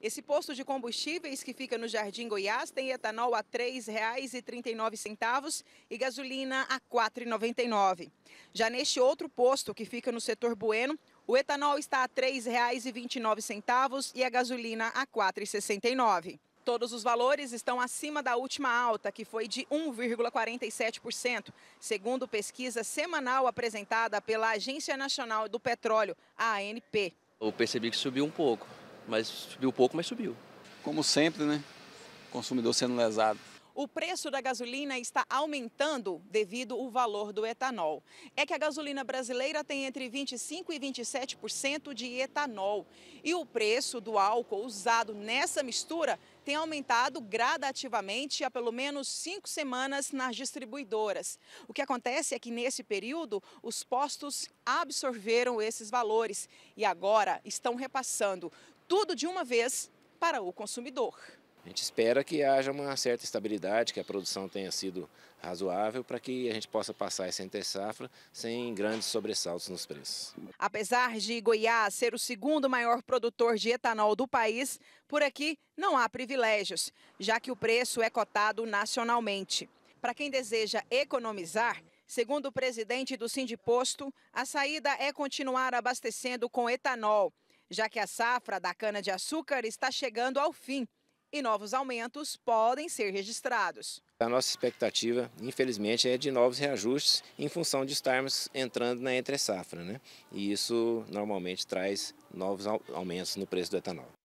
Esse posto de combustíveis que fica no Jardim Goiás tem etanol a R$ 3,39 e gasolina a R$ 4,99. Já neste outro posto, que fica no setor Bueno, o etanol está a R$ 3,29 e a gasolina a R$ 4,69. Todos os valores estão acima da última alta, que foi de 1,47%, segundo pesquisa semanal apresentada pela Agência Nacional do Petróleo, a ANP. Eu percebi que subiu um pouco mas subiu pouco, mas subiu. Como sempre, né? O consumidor sendo lesado. O preço da gasolina está aumentando devido ao valor do etanol. É que a gasolina brasileira tem entre 25 e 27% de etanol. E o preço do álcool usado nessa mistura tem aumentado gradativamente há pelo menos cinco semanas nas distribuidoras. O que acontece é que nesse período os postos absorveram esses valores e agora estão repassando tudo de uma vez para o consumidor. A gente espera que haja uma certa estabilidade, que a produção tenha sido razoável para que a gente possa passar essa entre-safra sem grandes sobressaltos nos preços. Apesar de Goiás ser o segundo maior produtor de etanol do país, por aqui não há privilégios, já que o preço é cotado nacionalmente. Para quem deseja economizar, segundo o presidente do Sindiposto, a saída é continuar abastecendo com etanol já que a safra da cana-de-açúcar está chegando ao fim e novos aumentos podem ser registrados. A nossa expectativa, infelizmente, é de novos reajustes em função de estarmos entrando na entre-safra, né? E isso normalmente traz novos aumentos no preço do etanol.